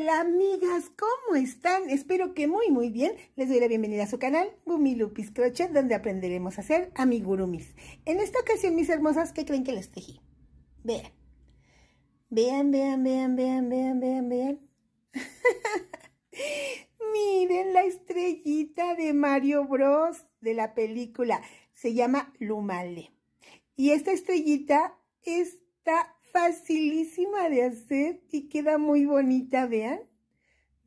Hola amigas, ¿cómo están? Espero que muy muy bien. Les doy la bienvenida a su canal Gumilupis Crochet, donde aprenderemos a hacer amigurumis. En esta ocasión, mis hermosas, ¿qué creen que les tejí? Vean. Vean, vean, vean, vean, vean, vean, vean. Miren la estrellita de Mario Bros de la película. Se llama Lumale. Y esta estrellita está facilísima de hacer y queda muy bonita, vean.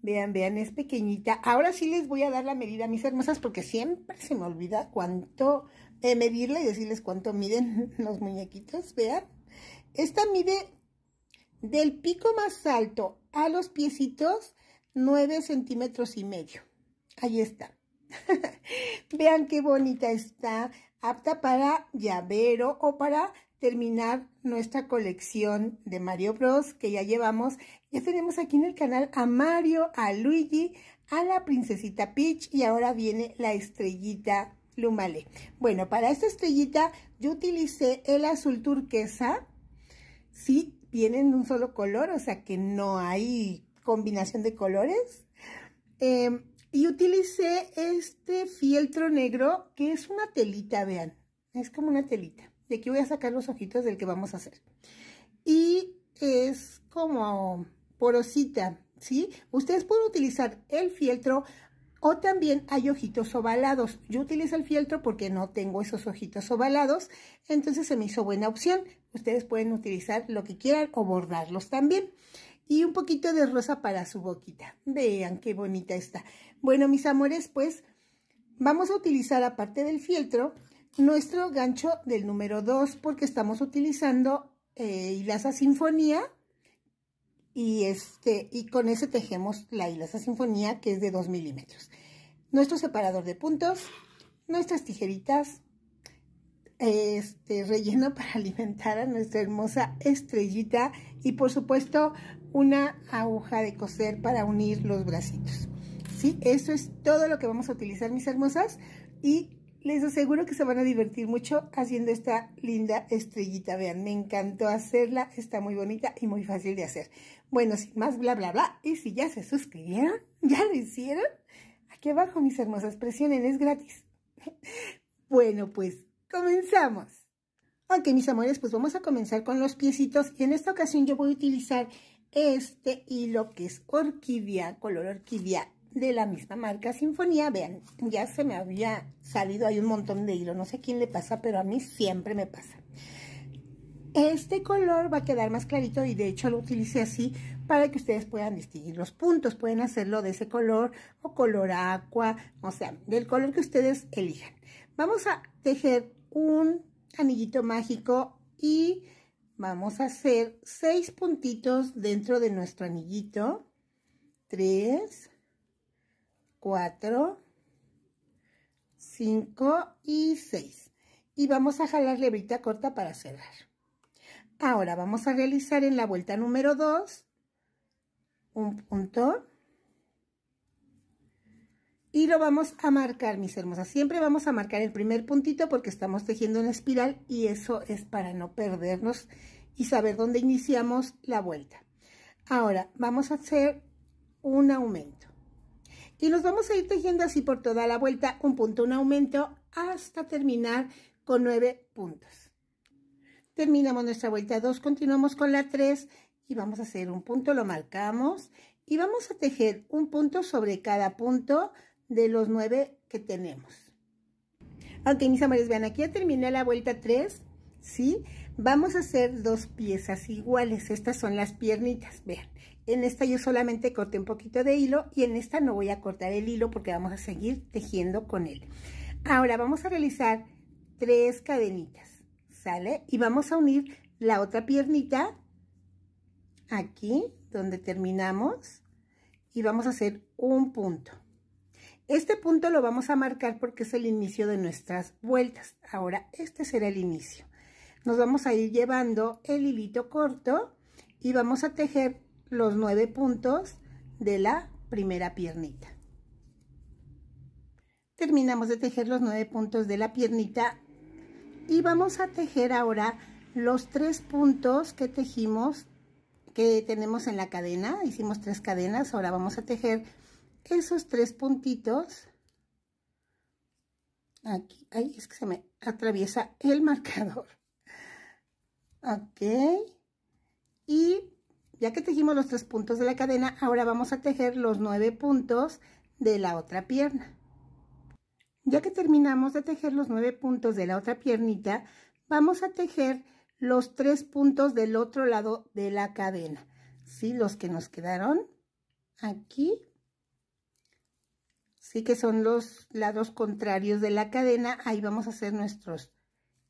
Vean, vean, es pequeñita. Ahora sí les voy a dar la medida, mis hermosas, porque siempre se me olvida cuánto eh, medirla y decirles cuánto miden los muñequitos, vean. Esta mide del pico más alto a los piecitos 9 centímetros y medio. Ahí está. Vean qué bonita está, apta para llavero o para terminar nuestra colección de Mario Bros que ya llevamos. Ya tenemos aquí en el canal a Mario, a Luigi, a la princesita Peach y ahora viene la estrellita Lumale. Bueno, para esta estrellita yo utilicé el azul turquesa. Sí, vienen de un solo color, o sea que no hay combinación de colores. Em, y utilicé este fieltro negro, que es una telita, vean. Es como una telita que aquí voy a sacar los ojitos del que vamos a hacer. Y es como porosita, ¿sí? Ustedes pueden utilizar el fieltro o también hay ojitos ovalados. Yo utilizo el fieltro porque no tengo esos ojitos ovalados, entonces se me hizo buena opción. Ustedes pueden utilizar lo que quieran o bordarlos también. Y un poquito de rosa para su boquita. Vean qué bonita está. Bueno, mis amores, pues vamos a utilizar aparte del fieltro, nuestro gancho del número 2 porque estamos utilizando hilaza eh, sinfonía y, este, y con ese tejemos la hilaza sinfonía que es de 2 milímetros. Nuestro separador de puntos, nuestras tijeritas, este relleno para alimentar a nuestra hermosa estrellita y por supuesto una aguja de coser para unir los bracitos. ¿Sí? Eso es todo lo que vamos a utilizar mis hermosas y les aseguro que se van a divertir mucho haciendo esta linda estrellita. Vean, me encantó hacerla. Está muy bonita y muy fácil de hacer. Bueno, sin más bla bla bla. Y si ya se suscribieron, ya lo hicieron. Aquí abajo, mis hermosas, presionen, es gratis. bueno, pues, comenzamos. Ok, mis amores, pues vamos a comenzar con los piecitos. Y en esta ocasión yo voy a utilizar este hilo que es orquídea, color orquídea de la misma marca Sinfonía. Vean, ya se me había salido hay un montón de hilo. No sé quién le pasa, pero a mí siempre me pasa. Este color va a quedar más clarito y de hecho lo utilicé así para que ustedes puedan distinguir los puntos. Pueden hacerlo de ese color o color aqua, o sea, del color que ustedes elijan. Vamos a tejer un anillito mágico y vamos a hacer seis puntitos dentro de nuestro anillito. Tres, 4, 5 y 6. Y vamos a jalar hebrita corta para cerrar. Ahora vamos a realizar en la vuelta número 2 un punto. Y lo vamos a marcar, mis hermosas. Siempre vamos a marcar el primer puntito porque estamos tejiendo en espiral y eso es para no perdernos y saber dónde iniciamos la vuelta. Ahora vamos a hacer un aumento. Y nos vamos a ir tejiendo así por toda la vuelta, un punto, un aumento, hasta terminar con nueve puntos. Terminamos nuestra vuelta 2, continuamos con la 3 y vamos a hacer un punto, lo marcamos y vamos a tejer un punto sobre cada punto de los nueve que tenemos. Aunque mis amores, vean, aquí ya terminé la vuelta 3 Vamos a hacer dos piezas iguales. Estas son las piernitas, vean. En esta yo solamente corté un poquito de hilo y en esta no voy a cortar el hilo porque vamos a seguir tejiendo con él. Ahora vamos a realizar tres cadenitas, ¿sale? Y vamos a unir la otra piernita aquí donde terminamos y vamos a hacer un punto. Este punto lo vamos a marcar porque es el inicio de nuestras vueltas. Ahora, este será el inicio nos vamos a ir llevando el hilito corto y vamos a tejer los nueve puntos de la primera piernita. Terminamos de tejer los nueve puntos de la piernita y vamos a tejer ahora los tres puntos que tejimos, que tenemos en la cadena. Hicimos tres cadenas, ahora vamos a tejer esos tres puntitos. Aquí, ahí es que se me atraviesa el marcador ok y ya que tejimos los tres puntos de la cadena ahora vamos a tejer los nueve puntos de la otra pierna ya que terminamos de tejer los nueve puntos de la otra piernita vamos a tejer los tres puntos del otro lado de la cadena sí los que nos quedaron aquí sí que son los lados contrarios de la cadena ahí vamos a hacer nuestros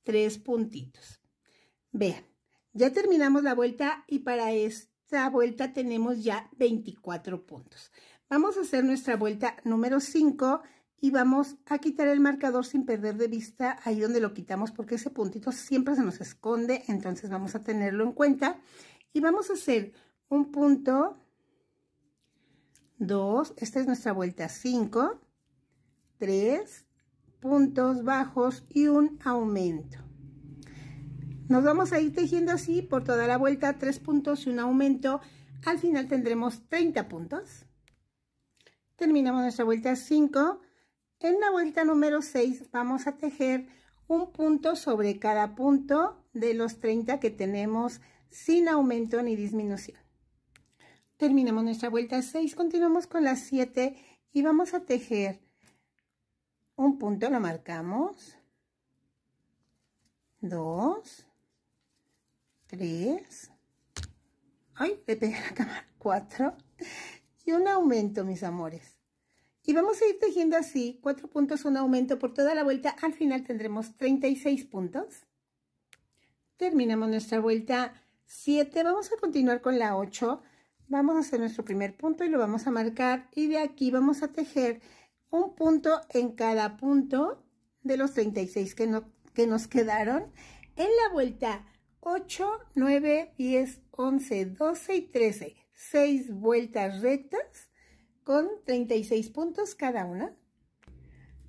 tres puntitos Vean, ya terminamos la vuelta y para esta vuelta tenemos ya 24 puntos. Vamos a hacer nuestra vuelta número 5 y vamos a quitar el marcador sin perder de vista ahí donde lo quitamos porque ese puntito siempre se nos esconde, entonces vamos a tenerlo en cuenta. Y vamos a hacer un punto, 2, esta es nuestra vuelta 5, 3 puntos bajos y un aumento. Nos vamos a ir tejiendo así por toda la vuelta, tres puntos y un aumento. Al final tendremos 30 puntos. Terminamos nuestra vuelta 5. En la vuelta número 6 vamos a tejer un punto sobre cada punto de los 30 que tenemos sin aumento ni disminución. Terminamos nuestra vuelta 6, continuamos con las 7 y vamos a tejer un punto, lo marcamos, 2, 3. Ay, le pegué la cámara. 4. Y un aumento, mis amores. Y vamos a ir tejiendo así, 4 puntos, un aumento por toda la vuelta. Al final tendremos 36 puntos. Terminamos nuestra vuelta 7. Vamos a continuar con la 8. Vamos a hacer nuestro primer punto y lo vamos a marcar. Y de aquí vamos a tejer un punto en cada punto de los 36 que, no, que nos quedaron. En la vuelta 8, 9, 10, 11, 12 y 13. 6 vueltas rectas con 36 puntos cada una.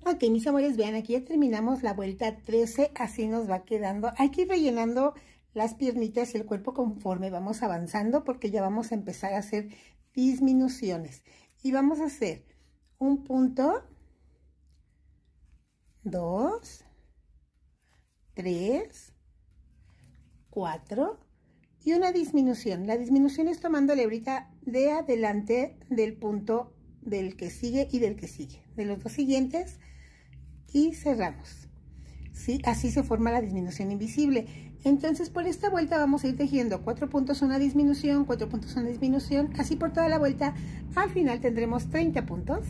Ok, mis amores, vean, aquí ya terminamos la vuelta 13, así nos va quedando. Aquí que ir rellenando las piernitas y el cuerpo conforme vamos avanzando porque ya vamos a empezar a hacer disminuciones. Y vamos a hacer un punto, dos, tres, 4 y una disminución. La disminución es tomando la hebra de adelante del punto del que sigue y del que sigue, de los dos siguientes y cerramos. Así se forma la disminución invisible. Entonces por esta vuelta vamos a ir tejiendo 4 puntos una disminución, cuatro puntos una disminución, así por toda la vuelta. Al final tendremos 30 puntos.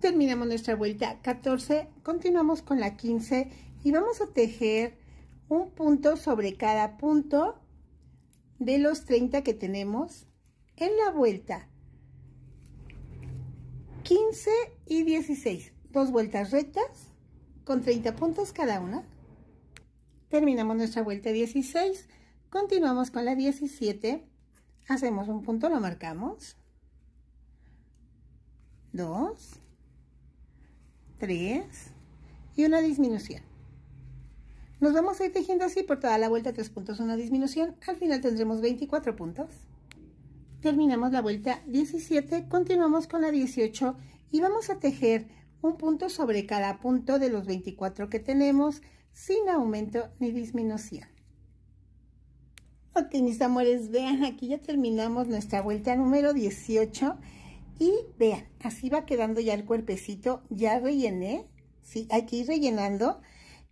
Terminamos nuestra vuelta 14, continuamos con la 15 y vamos a tejer un punto sobre cada punto de los 30 que tenemos en la vuelta 15 y 16 dos vueltas rectas con 30 puntos cada una terminamos nuestra vuelta 16 continuamos con la 17 hacemos un punto lo marcamos 2 3 y una disminución nos vamos a ir tejiendo así por toda la vuelta, tres puntos, una disminución. Al final tendremos 24 puntos. Terminamos la vuelta 17, continuamos con la 18 y vamos a tejer un punto sobre cada punto de los 24 que tenemos sin aumento ni disminución. Ok, mis amores, vean, aquí ya terminamos nuestra vuelta número 18 y vean, así va quedando ya el cuerpecito, ya rellené, sí, hay que ir rellenando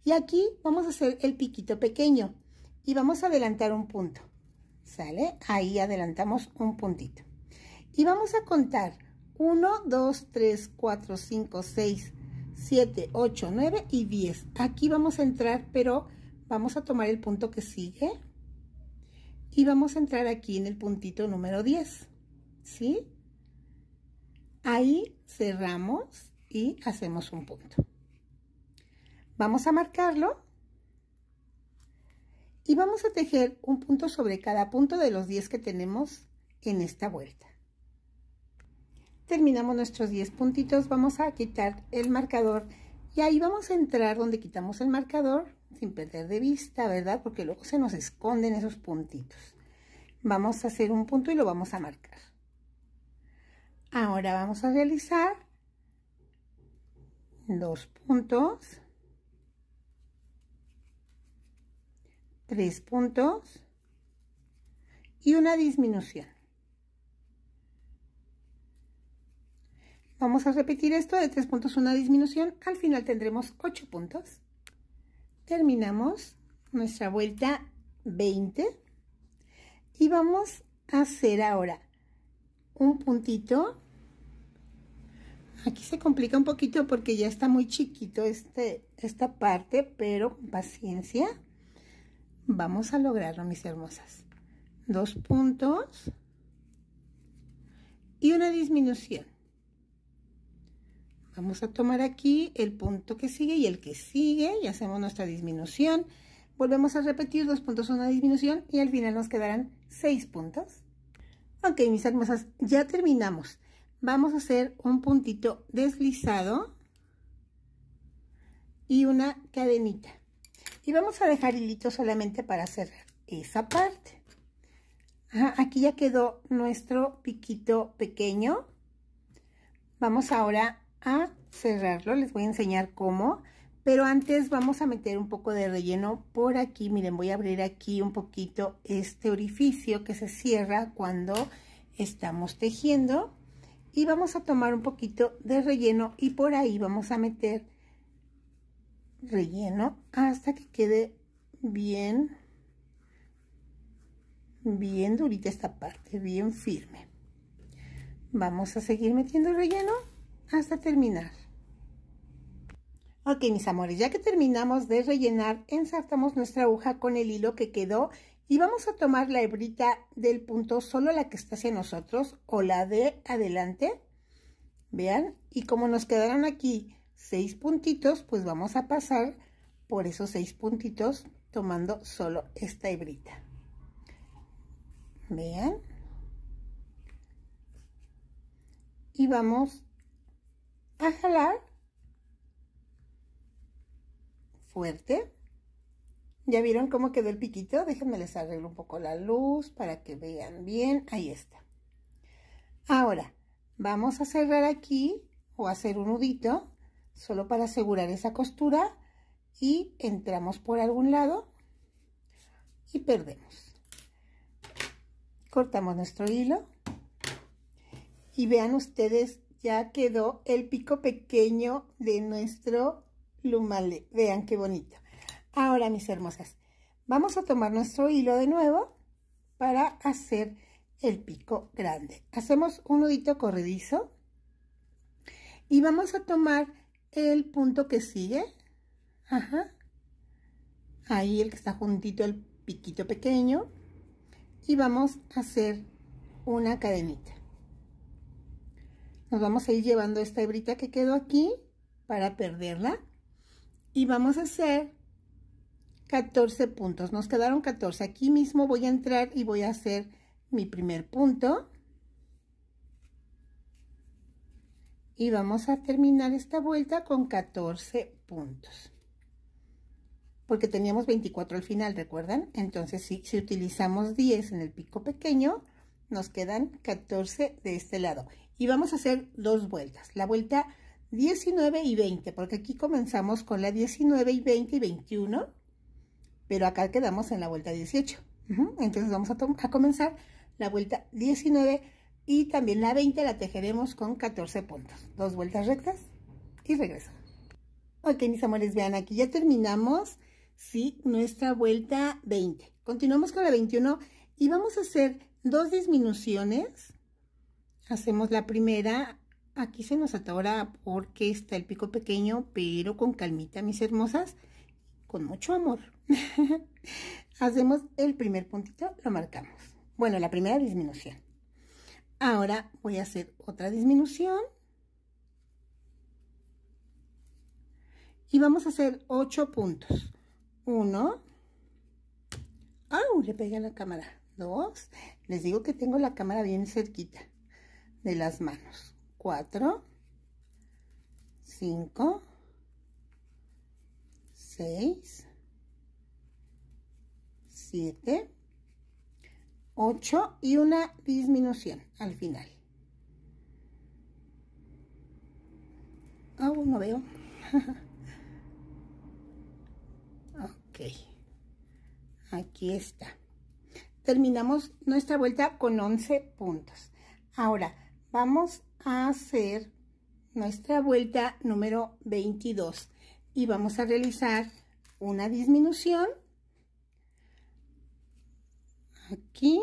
y aquí vamos a hacer el piquito pequeño y vamos a adelantar un punto. ¿Sale? Ahí adelantamos un puntito. Y vamos a contar 1, 2, 3, 4, 5, 6, 7, 8, 9 y 10. Aquí vamos a entrar, pero vamos a tomar el punto que sigue. Y vamos a entrar aquí en el puntito número 10. ¿Sí? Ahí cerramos y hacemos un punto. Vamos a marcarlo y vamos a tejer un punto sobre cada punto de los 10 que tenemos en esta vuelta. Terminamos nuestros 10 puntitos, vamos a quitar el marcador y ahí vamos a entrar donde quitamos el marcador sin perder de vista, ¿verdad? Porque luego se nos esconden esos puntitos. Vamos a hacer un punto y lo vamos a marcar. Ahora vamos a realizar dos puntos tres puntos y una disminución. Vamos a repetir esto de tres puntos, una disminución. Al final tendremos ocho puntos. Terminamos nuestra vuelta 20 y vamos a hacer ahora un puntito. Aquí se complica un poquito porque ya está muy chiquito este, esta parte, pero con paciencia. Vamos a lograrlo, mis hermosas. Dos puntos y una disminución. Vamos a tomar aquí el punto que sigue y el que sigue y hacemos nuestra disminución. Volvemos a repetir dos puntos, una disminución y al final nos quedarán seis puntos. Ok, mis hermosas, ya terminamos. Vamos a hacer un puntito deslizado y una cadenita. Y vamos a dejar hilito solamente para cerrar esa parte. aquí ya quedó nuestro piquito pequeño. Vamos ahora a cerrarlo. Les voy a enseñar cómo. Pero antes vamos a meter un poco de relleno por aquí. Miren, voy a abrir aquí un poquito este orificio que se cierra cuando estamos tejiendo. Y vamos a tomar un poquito de relleno y por ahí vamos a meter relleno hasta que quede bien, bien durita esta parte, bien firme. Vamos a seguir metiendo relleno hasta terminar. Ok, mis amores, ya que terminamos de rellenar, ensartamos nuestra aguja con el hilo que quedó y vamos a tomar la hebrita del punto, solo la que está hacia nosotros o la de adelante. Vean, y como nos quedaron aquí seis puntitos, pues vamos a pasar por esos seis puntitos tomando solo esta hebrita. Vean. Y vamos a jalar fuerte. ¿Ya vieron cómo quedó el piquito? Déjenme les arreglo un poco la luz para que vean bien. Ahí está. Ahora, vamos a cerrar aquí o hacer un nudito solo para asegurar esa costura y entramos por algún lado y perdemos cortamos nuestro hilo y vean ustedes ya quedó el pico pequeño de nuestro lumale vean qué bonito ahora mis hermosas vamos a tomar nuestro hilo de nuevo para hacer el pico grande hacemos un nudito corredizo y vamos a tomar el punto que sigue, ajá, ahí el que está juntito el piquito pequeño, y vamos a hacer una cadenita. Nos vamos a ir llevando esta hebrita que quedó aquí para perderla, y vamos a hacer 14 puntos. Nos quedaron 14. Aquí mismo voy a entrar y voy a hacer mi primer punto y vamos a terminar esta vuelta con 14 puntos porque teníamos 24 al final, ¿recuerdan? Entonces, si, si, utilizamos 10 en el pico pequeño, nos quedan 14 de este lado. Y vamos a hacer dos vueltas, la vuelta 19 y 20, porque aquí comenzamos con la 19 y 20 y 21, pero acá quedamos en la vuelta 18. Entonces vamos a, a comenzar la vuelta 19 y también la 20 la tejeremos con 14 puntos. Dos vueltas rectas y regreso. Ok, mis amores, vean, aquí ya terminamos, sí, nuestra vuelta 20. Continuamos con la 21 y vamos a hacer dos disminuciones. Hacemos la primera, aquí se nos atora porque está el pico pequeño, pero con calmita, mis hermosas, con mucho amor. Hacemos el primer puntito, lo marcamos. Bueno, la primera disminución. Ahora voy a hacer otra disminución. Y vamos a hacer 8 puntos. 1. ¡Au! Le pegué a la cámara. 2. Les digo que tengo la cámara bien cerquita de las manos. 4. 5. 6. 7. 8 y una disminución al final. Aún ah, no veo. ok. Aquí está. Terminamos nuestra vuelta con 11 puntos. Ahora vamos a hacer nuestra vuelta número 22 y vamos a realizar una disminución aquí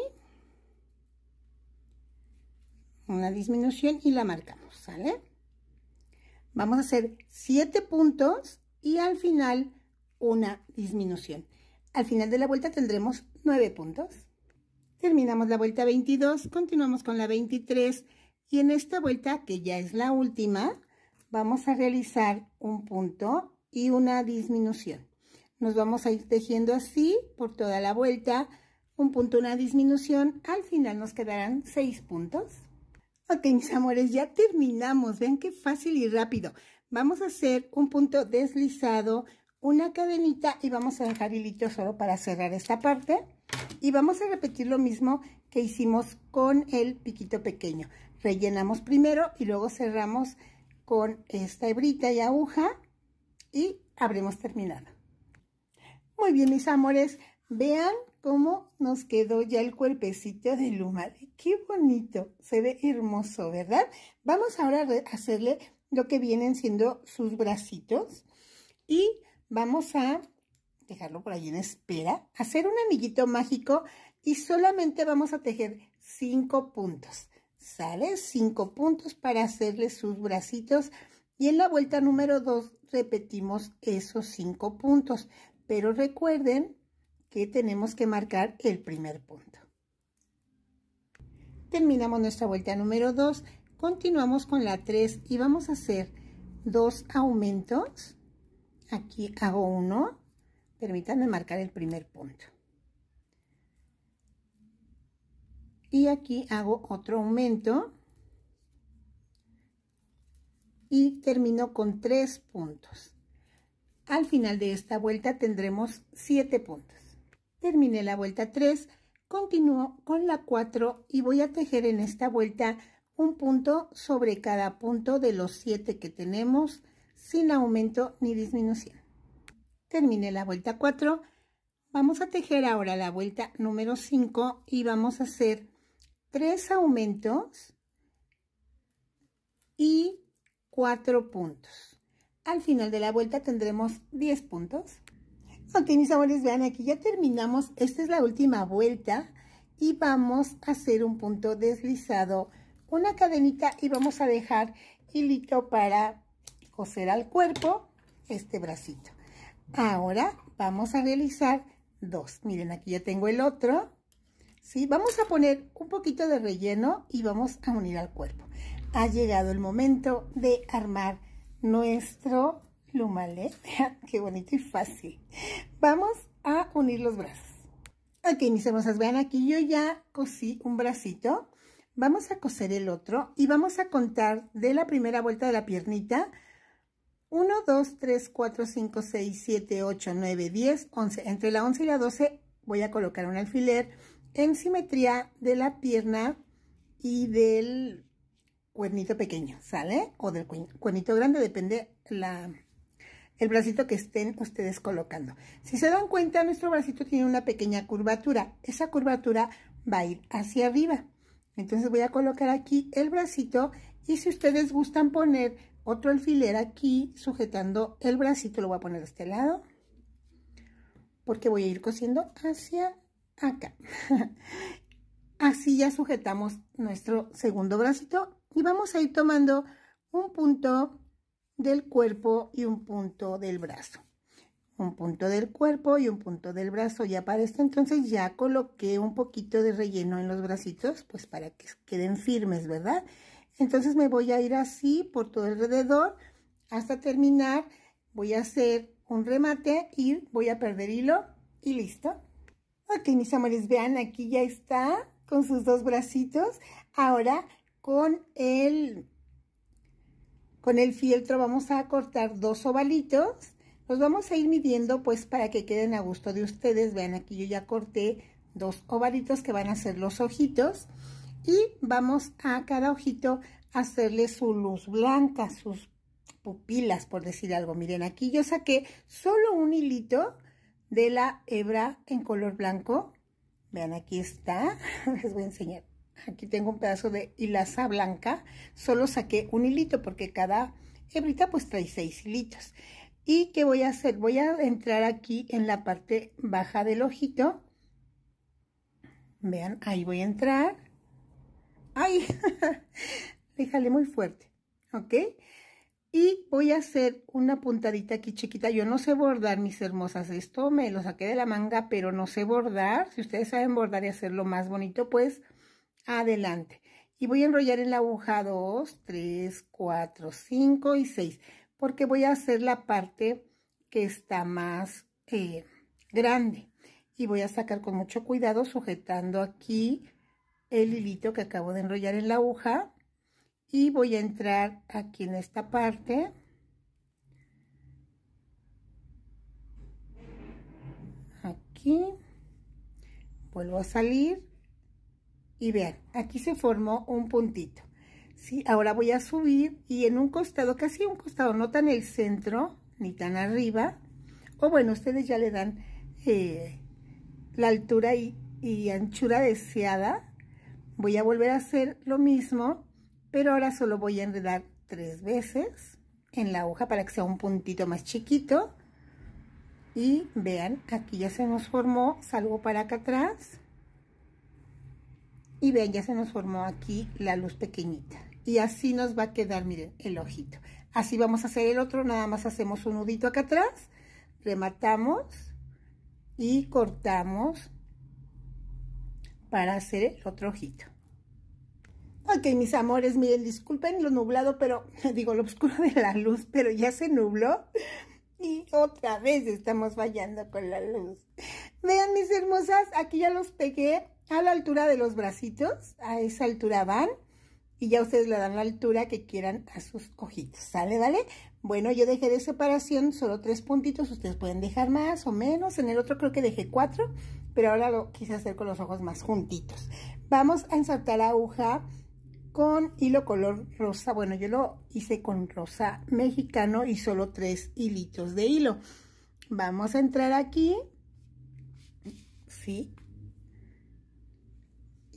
una disminución y la marcamos, ¿sale? Vamos a hacer siete puntos y al final una disminución. Al final de la vuelta tendremos nueve puntos. Terminamos la vuelta 22, continuamos con la 23 y en esta vuelta, que ya es la última, vamos a realizar un punto y una disminución. Nos vamos a ir tejiendo así por toda la vuelta un punto, una disminución, al final nos quedarán seis puntos. Ok, mis amores, ya terminamos. Vean qué fácil y rápido. Vamos a hacer un punto deslizado, una cadenita y vamos a dejar hilito solo para cerrar esta parte. Y vamos a repetir lo mismo que hicimos con el piquito pequeño. Rellenamos primero y luego cerramos con esta hebrita y aguja y habremos terminado. Muy bien, mis amores. Vean cómo nos quedó ya el cuerpecito de luma. ¡Qué bonito! Se ve hermoso, ¿verdad? Vamos ahora a hacerle lo que vienen siendo sus bracitos. Y vamos a dejarlo por ahí en espera. Hacer un amiguito mágico y solamente vamos a tejer cinco puntos. ¿Sale? Cinco puntos para hacerle sus bracitos. Y en la vuelta número 2 repetimos esos cinco puntos. Pero recuerden que tenemos que marcar el primer punto. Terminamos nuestra vuelta número 2. Continuamos con la 3 y vamos a hacer dos aumentos. Aquí hago uno. Permítanme marcar el primer punto. Y aquí hago otro aumento. Y termino con tres puntos. Al final de esta vuelta tendremos siete puntos terminé la vuelta 3, continúo con la 4 y voy a tejer en esta vuelta un punto sobre cada punto de los 7 que tenemos sin aumento ni disminución. Terminé la vuelta 4, vamos a tejer ahora la vuelta número 5 y vamos a hacer 3 aumentos y 4 puntos. Al final de la vuelta tendremos 10 puntos. Ok, mis amores, vean aquí ya terminamos. Esta es la última vuelta y vamos a hacer un punto deslizado, una cadenita y vamos a dejar hilito para coser al cuerpo este bracito. Ahora vamos a realizar dos. Miren, aquí ya tengo el otro. ¿sí? Vamos a poner un poquito de relleno y vamos a unir al cuerpo. Ha llegado el momento de armar nuestro vean Qué bonito y fácil. Vamos a unir los brazos. Ok, mis hermosas, vean aquí yo ya cosí un bracito. Vamos a coser el otro y vamos a contar de la primera vuelta de la piernita 1, 2, 3, 4, 5, 6, 7, 8, 9, 10, 11. Entre la 11 y la 12 voy a colocar un alfiler en simetría de la pierna y del cuernito pequeño, ¿sale? O del cuernito grande, depende la el bracito que estén ustedes colocando. Si se dan cuenta, nuestro bracito tiene una pequeña curvatura. Esa curvatura va a ir hacia arriba. Entonces voy a colocar aquí el bracito y si ustedes gustan poner otro alfiler aquí sujetando el bracito, lo voy a poner de este lado porque voy a ir cosiendo hacia acá. Así ya sujetamos nuestro segundo bracito y vamos a ir tomando un punto del cuerpo y un punto del brazo. Un punto del cuerpo y un punto del brazo. Ya para esto entonces ya coloqué un poquito de relleno en los bracitos, pues para que queden firmes, ¿verdad? Entonces me voy a ir así por todo alrededor hasta terminar. Voy a hacer un remate y voy a perder hilo y listo. Ok, mis amores, vean, aquí ya está con sus dos bracitos. Ahora con el con el fieltro vamos a cortar dos ovalitos. Los vamos a ir midiendo pues para que queden a gusto de ustedes. Vean aquí yo ya corté dos ovalitos que van a ser los ojitos. Y vamos a cada ojito a hacerle su luz blanca, sus pupilas por decir algo. Miren aquí yo saqué solo un hilito de la hebra en color blanco. Vean aquí está, les voy a enseñar aquí tengo un pedazo de hilaza blanca, solo saqué un hilito porque cada hebrita pues trae seis hilitos. ¿Y qué voy a hacer? Voy a entrar aquí en la parte baja del ojito. Vean, ahí voy a entrar. ¡Ay! Déjale muy fuerte, ¿ok? Y voy a hacer una puntadita aquí chiquita. Yo no sé bordar, mis hermosas. Esto me lo saqué de la manga, pero no sé bordar. Si ustedes saben bordar y hacerlo más bonito, pues adelante. Y voy a enrollar en la aguja 2, 3, 4, 5 y 6, porque voy a hacer la parte que está más eh, grande. Y voy a sacar con mucho cuidado sujetando aquí el hilito que acabo de enrollar en la aguja. Y voy a entrar aquí en esta parte. Aquí. Vuelvo a salir y vean, aquí se formó un puntito. ¿sí? Ahora voy a subir y en un costado, casi un costado, no tan el centro, ni tan arriba. O bueno, ustedes ya le dan eh, la altura y, y anchura deseada. Voy a volver a hacer lo mismo, pero ahora solo voy a enredar tres veces en la hoja para que sea un puntito más chiquito. Y vean, aquí ya se nos formó, salgo para acá atrás y ven, ya se nos formó aquí la luz pequeñita. Y así nos va a quedar, miren, el ojito. Así vamos a hacer el otro, nada más hacemos un nudito acá atrás, rematamos y cortamos para hacer el otro ojito. Ok, mis amores, miren, disculpen lo nublado, pero digo lo oscuro de la luz, pero ya se nubló y otra vez estamos fallando con la luz. Vean, mis hermosas, aquí ya los pegué a la altura de los bracitos, a esa altura van y ya ustedes le dan la altura que quieran a sus ojitos, ¿sale? ¿Vale? Bueno, yo dejé de separación solo tres puntitos, ustedes pueden dejar más o menos, en el otro creo que dejé cuatro, pero ahora lo quise hacer con los ojos más juntitos. Vamos a ensartar la aguja con hilo color rosa, bueno, yo lo hice con rosa mexicano y solo tres hilitos de hilo. Vamos a entrar aquí, sí,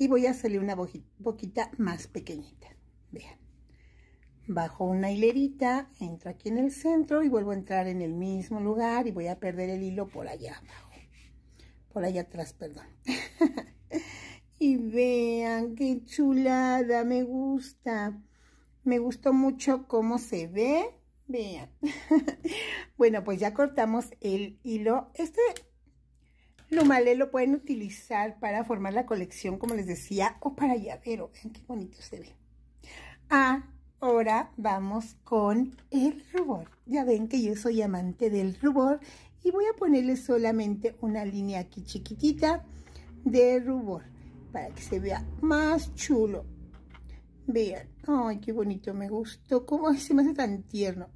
y voy a hacerle una boquita más pequeñita. Vean. Bajo una hilerita, entro aquí en el centro y vuelvo a entrar en el mismo lugar y voy a perder el hilo por allá abajo. Por allá atrás, perdón. y vean qué chulada, me gusta. Me gustó mucho cómo se ve. Vean. bueno, pues ya cortamos el hilo. Este lo Lumalé lo pueden utilizar para formar la colección, como les decía, o para llavero. Vean qué bonito se ve. Ahora vamos con el rubor. Ya ven que yo soy amante del rubor y voy a ponerle solamente una línea aquí chiquitita de rubor para que se vea más chulo. Vean, ay, qué bonito, me gustó. Cómo se me hace tan tierno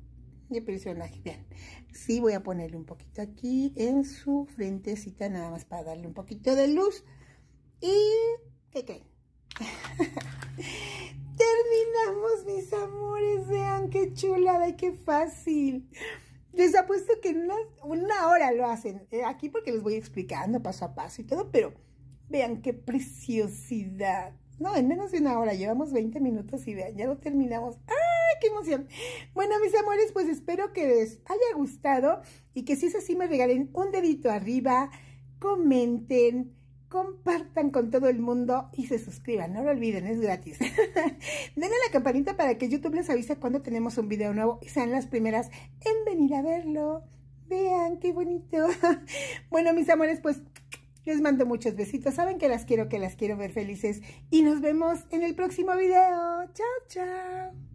de personaje. Vean, Sí voy a ponerle un poquito aquí en su frentecita nada más para darle un poquito de luz. ¿Y qué creen? Terminamos, mis amores. Vean qué chulada, y qué fácil. Les apuesto que en una, una hora lo hacen. Eh, aquí porque les voy explicando paso a paso y todo, pero vean qué preciosidad. No, en menos de una hora. Llevamos 20 minutos y vean, ya lo terminamos. ¡Ah! emoción. Bueno, mis amores, pues espero que les haya gustado y que si es así me regalen un dedito arriba, comenten, compartan con todo el mundo y se suscriban. No lo olviden, es gratis. Denle la campanita para que YouTube les avise cuando tenemos un video nuevo y sean las primeras en venir a verlo. Vean qué bonito. bueno, mis amores, pues les mando muchos besitos. Saben que las quiero, que las quiero ver felices. Y nos vemos en el próximo video. Chao, chao.